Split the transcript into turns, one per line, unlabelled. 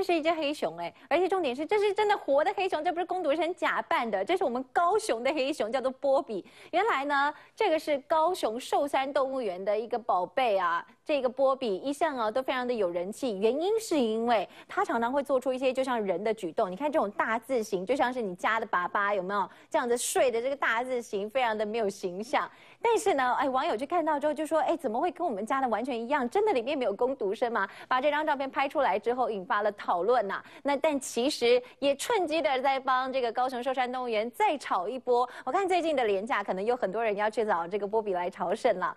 这是一只黑熊哎，而且重点是，这是真的活的黑熊，这不是工读生假扮的。这是我们高雄的黑熊，叫做波比。原来呢，这个是高雄寿山动物园的一个宝贝啊。这个波比一向啊都非常的有人气，原因是因为它常常会做出一些就像人的举动。你看这种大字形，就像是你家的爸爸有没有这样子睡的这个大字形，非常的没有形象。但是呢，哎，网友就看到之后就说，哎，怎么会跟我们家的完全一样？真的里面没有工读生吗？把这张照片拍出来之后，引发了讨。讨论呐，那但其实也趁机的在帮这个高雄寿山动物园再炒一波。我看最近的廉价，可能有很多人要去找这个波比来朝圣了。